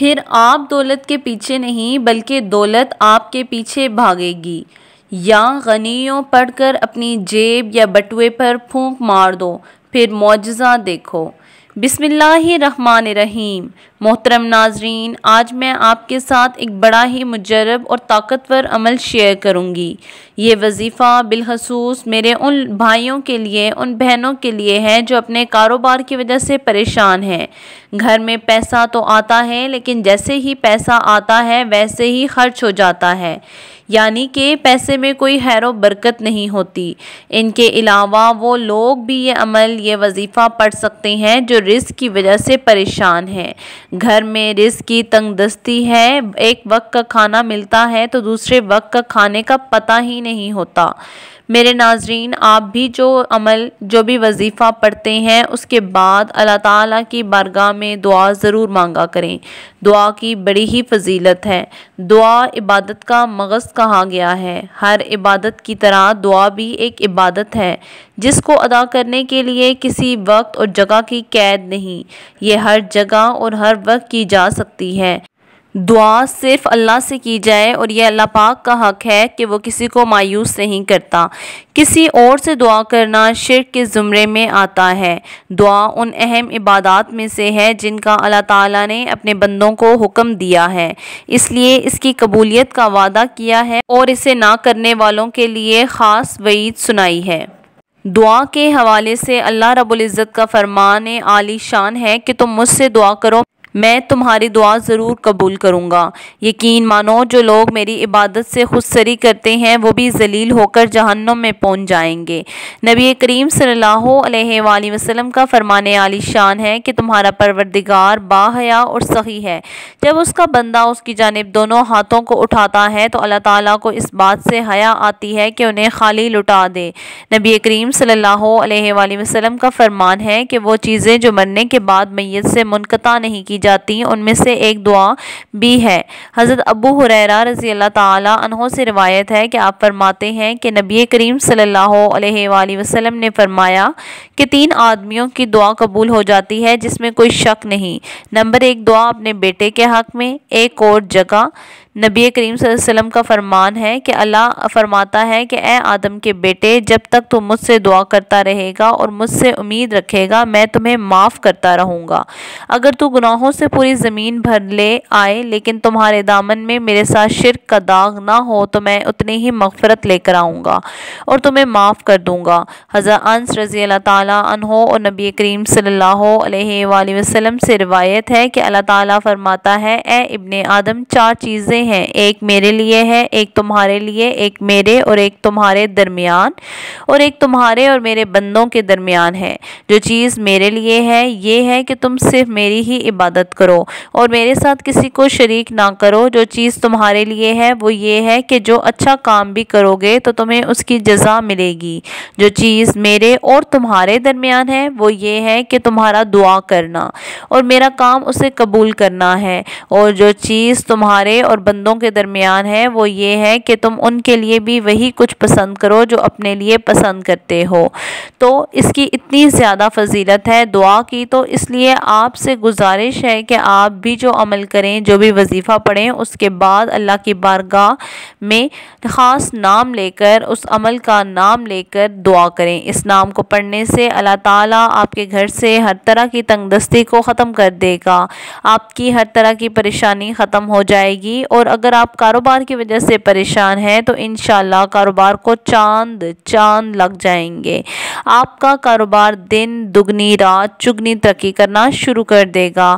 फिर आप दौलत के पीछे नहीं बल्कि दौलत आपके पीछे भागेगी या गनीयों पढ़कर अपनी जेब या बटुए पर फूंक मार दो फिर मुआजा देखो बिसमीम मोहतरम नाजरीन आज मैं आपके साथ एक बड़ा ही मुजरब और ताकतवर अमल शेयर करूँगी ये वजीफ़ा बिलखसूस मेरे उन भाइयों के लिए उन बहनों के लिए है जो अपने कारोबार की वजह से परेशान हैं घर में पैसा तो आता है लेकिन जैसे ही पैसा आता है वैसे ही खर्च हो जाता है यानी कि पैसे में कोई हैर बरकत नहीं होती इनके अलावा वो लोग भी ये अमल ये वजीफ़ा पढ़ सकते हैं जो रिस्क की वजह से परेशान हैं घर में रिस्क की तंगदस्ती है एक वक्त का खाना मिलता है तो दूसरे वक्त का खाने का पता ही नहीं होता मेरे नाजरीन आप भी जो अमल जो भी वजीफ़ा पढ़ते हैं उसके बाद अल्लाह ताला की बारगाह में दुआ ज़रूर मांगा करें दुआ की बड़ी ही फजीलत है दुआ इबादत का मगज़ कहा गया है हर इबादत की तरह दुआ भी एक इबादत है जिसको अदा करने के लिए किसी वक्त और जगह की कैद नहीं ये हर जगह और हर वक्त की जा सकती है दुआ सिर्फ अल्लाह से की जाए और यह अल्लाह पाक का हक है कि वो किसी को मायूस नहीं करता किसी और से दुआ करना शिर के ज़ुमरे में आता है दुआ उन अहम इबादत में से है जिनका अल्लाह ताला ने अपने बंदों को हुक्म दिया है इसलिए इसकी कबूलियत का वादा किया है और इसे ना करने वालों के लिए ख़ास वईद सुनाई है दुआ के हवाले से अल्लाह रबुल्ज़त का फरमान आली शान है कि तुम मुझसे दुआ करो मैं तुम्हारी दुआ ज़रूर कबूल करूँगा यकीन मानो जो लोग मेरी इबादत से खुदसरी करते हैं वो भी जलील होकर जहन्नम में पहुँच जाएंगे नबी करीम सल्लल्लाहु अलैहि का फरमान आली शान है कि तुम्हारा परवरदिगार बाहया और सही है जब उसका बंदा उसकी जानब दोनों हाथों को उठाता है तो अल्लाह ताली को इस बात से हया आती है कि उन्हें खाली लुटा दे नबी करीम सल्ला वसलम का फरमान है कि वो चीज़ें जो मरने के बाद मैत से मुनकता नहीं की की जाती हैं उनमें से एक दुआ भी है हज़रत अबू हुररा रज़ी अल्लाह तहों से रवायत है कि आप फरमाते हैं कि नबी करीम सल्ला वसम ने फरमाया कि तीन आदमियों की दुआ कबूल हो जाती है जिसमें कोई शक नहीं नंबर एक दुआ अपने बेटे के हक़ में एक और जगह नबी करीम वसल्लम का फरमान है कि अल्लाह फरमाता है कि ए आदम के बेटे जब तक तुम मुझसे दुआ करता रहेगा और मुझसे उम्मीद रखेगा मैं तुम्हें माफ़ करता रहूँगा अगर तू गुनाहों से पूरी ज़मीन भर ले आए लेकिन तुम्हारे दामन में मेरे साथ शिरक का दाग ना हो तो मैं उतनी ही मफ़रत लेकर आऊँगा और तुम्हें माफ़ कर दूँगा हज़रत अंस रज़ी अल्लाह तहो और नबी करीम सल्ला वसम से रिवायत है कि अल्लाह ताली फरमाता है ए इबन आदम चार चीज़ें हैं एक मेरे लिए है एक तुम्हारे लिए एक मेरे और एक तुम्हारे दरमियान और एक तुम्हारे और मेरे बंदों के दरमियान है जो चीज़ मेरे लिए है ये है कि तुम सिर्फ मेरी ही इबादत करो और मेरे साथ किसी को शरीक ना करो जो चीज़ तुम्हारे लिए है वो ये है कि जो अच्छा काम भी करोगे तो तुम्हें उसकी जजा मिलेगी जो चीज़ मेरे और तुम्हारे दरमियान है वो ये है कि तुम्हारा दुआ करना और मेरा काम उसे कबूल करना है और जो चीज़ तुम्हारे और बंदों के दरमियान है वो ये है कि तुम उनके लिए भी वही कुछ पसंद करो जो अपने लिए पसंद करते हो तो इसकी इतनी ज़्यादा फजीलत है दुआ की तो इसलिए आपसे गुजारिश है कि आप भी जो अमल करें जो भी वजीफ़ा पढ़ें उसके बाद अल्लाह की बारगाह में ख़ास नाम लेकर उस अमल का नाम लेकर दुआ करें इस नाम को पढ़ने से अल्लाह ताला आपके घर से हर तरह की तंगदस्ती को ख़त्म कर देगा आपकी हर तरह की परेशानी ख़त्म हो जाएगी और और अगर आप कारोबार की वजह से परेशान हैं तो इन कारोबार को चांद चांद लग जाएंगे आपका कारोबार दिन दुगनी रात चुगनी तरक्की करना शुरू कर देगा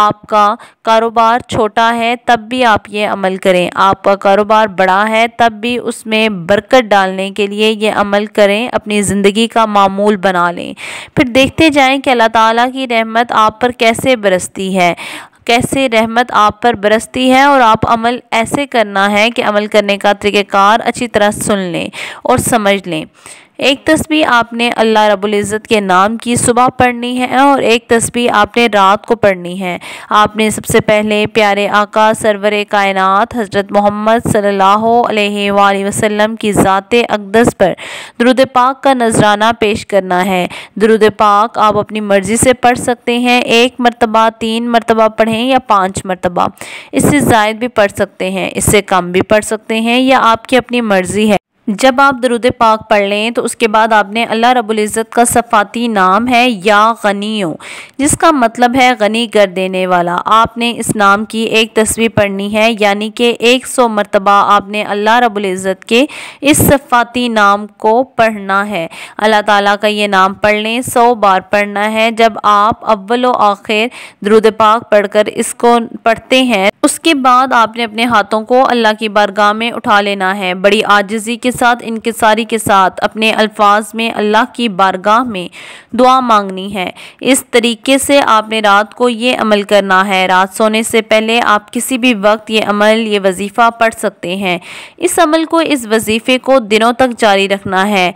आपका कारोबार छोटा है तब भी आप ये अमल करें आपका कारोबार बड़ा है तब भी उसमें बरकत डालने के लिए ये अमल करें अपनी ज़िंदगी का मामूल बना लें फिर देखते जाएं कि अल्लाह ताला की रहमत आप पर कैसे बरसती है कैसे रहमत आप पर बरसती है और आप अमल ऐसे करना है कि अमल करने का तरीक़ार अच्छी तरह सुन लें और समझ लें एक तस्वीर आपने अल्लाह इज़्ज़त के नाम की सुबह पढ़नी है और एक तस्वीर आपने रात को पढ़नी है आपने सबसे पहले प्यारे आका सरवर कायनात हज़रत मोहम्मद सल्ला वसम की ज़ात अकदस पर दरुद पाक का नजराना पेश करना है दरुद पाक आप अपनी मर्ज़ी से पढ़ सकते हैं एक मरतबा तीन मरतबा पढ़ें या पाँच मरतबा इससे जायद भी पढ़ सकते हैं इससे कम भी पढ़ सकते हैं या आपकी अपनी मर्ज़ी है जब आप दरुद पाक पढ़ लें तो उसके बाद आपने अल्लाह रबुल्ज़त का सफ़ाती नाम है या गनी जिसका मतलब है गनी कर देने वाला आपने इस नाम की एक तस्वीर पढ़नी है यानी कि एक सौ मरतबा आपने अल्लाह रबुल्ज़त के इस सफ़ाती नाम को पढ़ना है अल्लाह ताला का ये नाम पढ़ लें सौ बार पढ़ना है जब आप अव्वल आखिर दरुद पाक कर इसको पढ़ते हैं उसके बाद आपने अपने हाथों को अल्लाह की बारगाह में उठा लेना है बड़ी आजजी के साथ इनकसारी के साथ अपने अल्फाज में अल्लाह की बारगाह में दुआ मांगनी है इस तरीके से आपने रात को ये अमल करना है रात सोने से पहले आप किसी भी वक्त ये अमल ये वजीफ़ा पढ़ सकते हैं इस अमल को इस वजीफ़े को दिनों तक जारी रखना है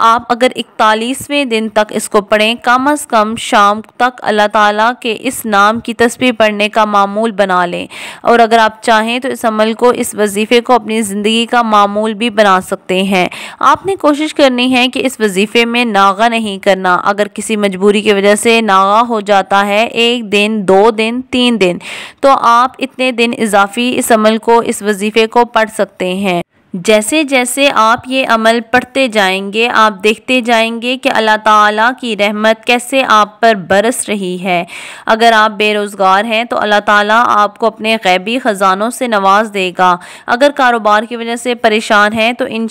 आप अगर इकतालीसवें दिन तक इसको पढ़ें कम अज़ कम शाम तक अल्लाह ताला के इस नाम की तस्वीर पढ़ने का मामूल बना लें और अगर आप चाहें तो इस अमल को इस वजीफ़े को अपनी ज़िंदगी का मामूल भी बना सकते हैं आपने कोशिश करनी है कि इस वजीफ़े में नागा नहीं करना अगर किसी मजबूरी की वजह से नागा हो जाता है एक दिन दो दिन तीन दिन तो आप इतने दिन इजाफी इस अमल को इस वजीफ़े को पढ़ सकते हैं जैसे जैसे आप ये अमल पढ़ते जाएंगे आप देखते जाएंगे कि अल्लाह ताला की रहमत कैसे आप पर बरस रही है अगर आप बेरोज़गार हैं तो अल्लाह ताला आपको अपने गैबी ख़जानों से नवाज देगा अगर कारोबार की वजह से परेशान हैं तो इन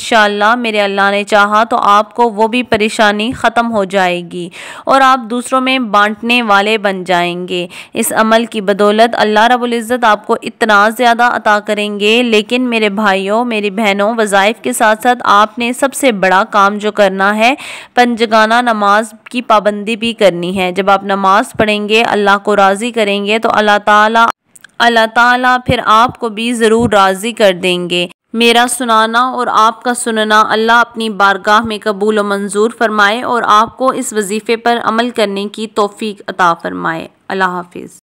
मेरे अल्लाह ने चाहा तो आपको वो भी परेशानी ख़त्म हो जाएगी और आप दूसरों में बांटने वाले बन जाएंगे इस अमल की बदौलत अल्लाह रबुल्ज़त आपको इतना ज़्यादा अता करेंगे लेकिन मेरे भाइयों मेरी बहन बहनों वज़ाइफ़ के साथ साथ आपने सबसे बड़ा काम जो करना है पंजगाना नमाज की पाबंदी भी करनी है जब आप नमाज़ पढ़ेंगे अल्लाह को राज़ी करेंगे तो अल्लाह ताला अल्लाह ताला फिर आपको भी ज़रूर राज़ी कर देंगे मेरा सुनाना और आपका सुनना अल्लाह अपनी बारगाह में कबूल व मंजूर फरमाए और आपको इस वजीफ़े पर अमल करने की तोफ़ी अता फरमाए अल्लाह हाफिज़